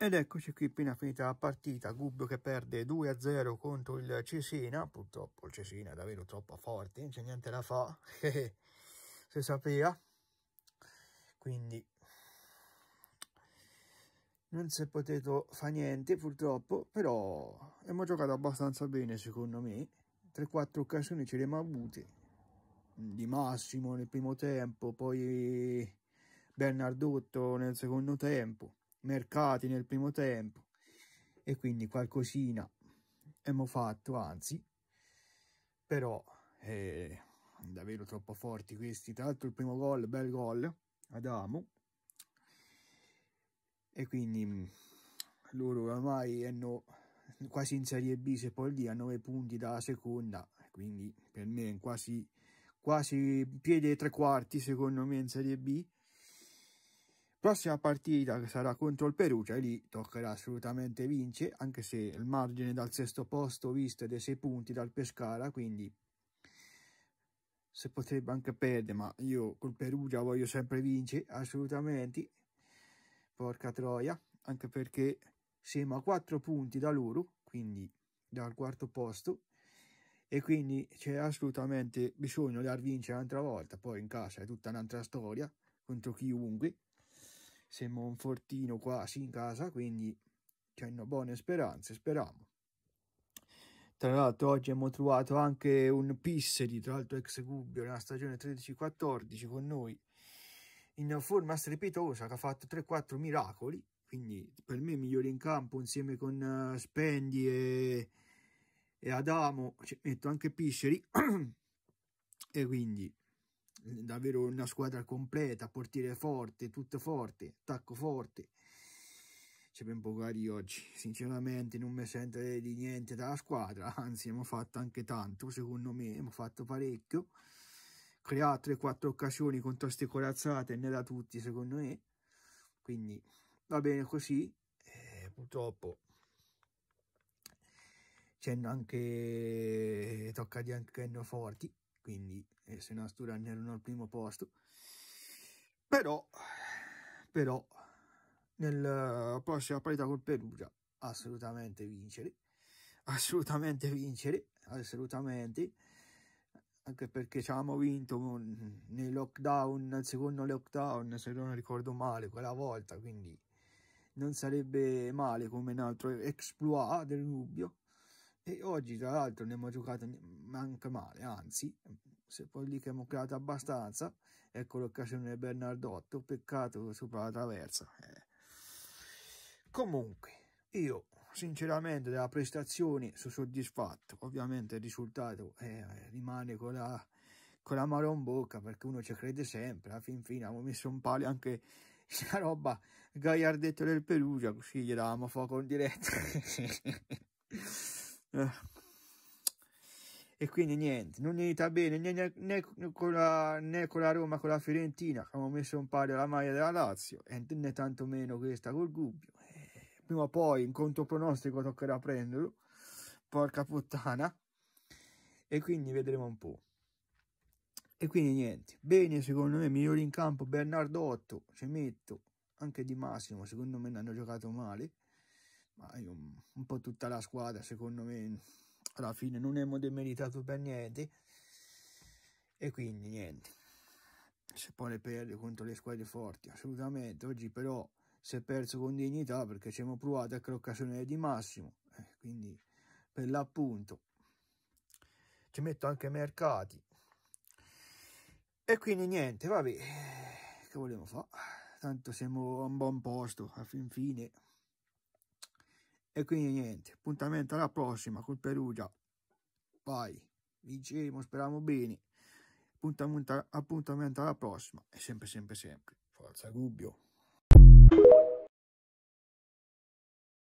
Ed eccoci qui appena finita la partita, Gubbio che perde 2-0 contro il Cesena, purtroppo il Cesena è davvero troppo forte, non c'è niente da fa, si sapeva, quindi non si è potuto fare niente purtroppo, però abbiamo giocato abbastanza bene secondo me, 3-4 occasioni ce le abbiamo avute, di massimo nel primo tempo, poi Bernardotto nel secondo tempo, mercati nel primo tempo e quindi qualcosina abbiamo fatto, anzi, però eh, davvero troppo forti questi. Tra l'altro il primo gol, bel gol, Adamo, e quindi mm, loro ormai hanno quasi in Serie B se poi lì a 9 punti dalla seconda quindi per me è quasi, quasi piede e tre quarti secondo me in Serie B prossima partita che sarà contro il Perugia e lì toccherà assolutamente vince anche se il margine dal sesto posto visto è dei sei punti dal Pescara quindi se potrebbe anche perdere ma io col Perugia voglio sempre vincere assolutamente porca troia anche perché siamo a quattro punti da loro quindi dal quarto posto e quindi c'è assolutamente bisogno di vincere un'altra volta poi in casa è tutta un'altra storia contro chiunque siamo un fortino quasi in casa, quindi ci hanno buone speranze, speriamo. Tra l'altro oggi abbiamo trovato anche un Pisseri, tra l'altro ex Gubbio, nella stagione 13-14 con noi, in forma strepitosa, che ha fatto 3-4 miracoli, quindi per me migliore in campo insieme con eh, Spendi e, e Adamo, ci metto anche Pisseri, e quindi davvero una squadra completa, portiere forte, tutto forte, attacco forte. C'è ben di oggi, sinceramente non mi sento di niente dalla squadra, anzi abbiamo fatto anche tanto, secondo me abbiamo fatto parecchio. Creato le quattro occasioni con toste corazzate, ne da tutti secondo me. Quindi va bene così, eh, purtroppo c'è anche, tocca di anche forti quindi eh, se no Asturani erano al primo posto. Però, però, nella eh, prossima parità col Perugia, assolutamente vincere, assolutamente vincere, assolutamente, anche perché ci avevamo vinto nei lockdown, nel secondo lockdown, se non ricordo male, quella volta, quindi non sarebbe male come un altro exploit del Rubio e oggi tra l'altro ne abbiamo giocato manca male, anzi, se poi lì che abbiamo creato abbastanza, ecco l'occasione del Bernardotto, peccato sopra la traversa. Eh. Comunque, io sinceramente della prestazione sono soddisfatto, ovviamente il risultato eh, rimane con la con la mano in bocca perché uno ci crede sempre, alla fin fine abbiamo messo un palio anche la roba Gaiardetto del Perugia, così gli gliel'avamo fuoco con diretta. Eh. E quindi niente, non è andata bene né, né, né, con la, né con la Roma, con la Fiorentina, abbiamo messo un paio la maglia della Lazio, e né tantomeno questa col Gubbio. Eh, prima o poi, in conto pronostico, toccherà prenderlo. Porca puttana. E quindi vedremo un po'. E quindi niente, bene secondo me, migliore in campo Bernardotto, ci metto, anche Di Massimo, secondo me ne hanno giocato male ma un po' tutta la squadra secondo me alla fine non abbiamo demeritato per niente e quindi niente se poi le perde contro le squadre forti assolutamente oggi però si è perso con dignità perché ci abbiamo provato anche l'occasione di Massimo eh, quindi per l'appunto ci metto anche mercati e quindi niente vabbè che volevo fare tanto siamo a un buon posto a fin fine e quindi niente, appuntamento alla prossima col Perugia. Vai, vinceremo, speriamo bene. Appuntamento, appuntamento alla prossima. E sempre, sempre, sempre. Forza Gubbio.